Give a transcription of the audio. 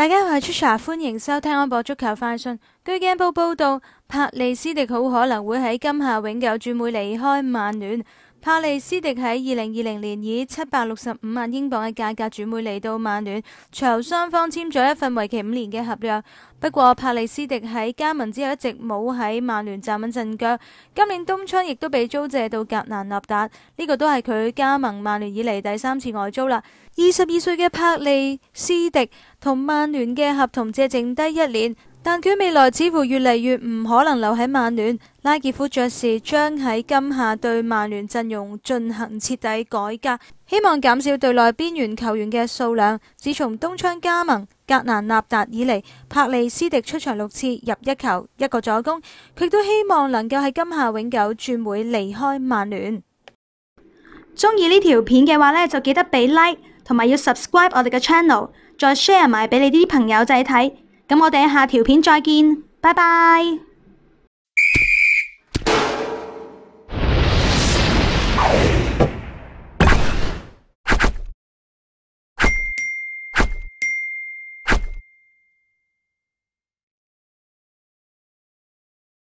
大家好，系 t r i s 欢迎收听安博足球快讯。据《g 报》报道。帕利斯迪好可能會喺今夏永久轉會離開曼聯。帕利斯迪喺二零二零年以七百六十五萬英镑嘅價格轉會嚟到曼聯，隨後雙方簽咗一份为期五年嘅合約。不過帕利斯迪喺加盟之後一直冇喺曼聯站穩陣腳，今年冬春亦都被租借到格蘭納達。呢個都係佢加盟曼聯以嚟第三次外租啦。二十二歲嘅帕利斯迪同曼聯嘅合同借剩低一年。但佢未来似乎越嚟越唔可能留喺曼联，拉杰夫爵士将喺今夏对曼联阵容进行彻底改革，希望减少队内边缘球员嘅数量。自从东窗加盟格兰纳达以嚟，帕利斯迪出场六次入一球一个助攻，佢都希望能够喺今夏永久转会离开曼联。中意呢条片嘅话呢，就记得俾 like 同埋要 subscribe 我哋嘅 channel，再 share 埋俾你啲朋友仔睇。咁我哋下条片再见，拜拜。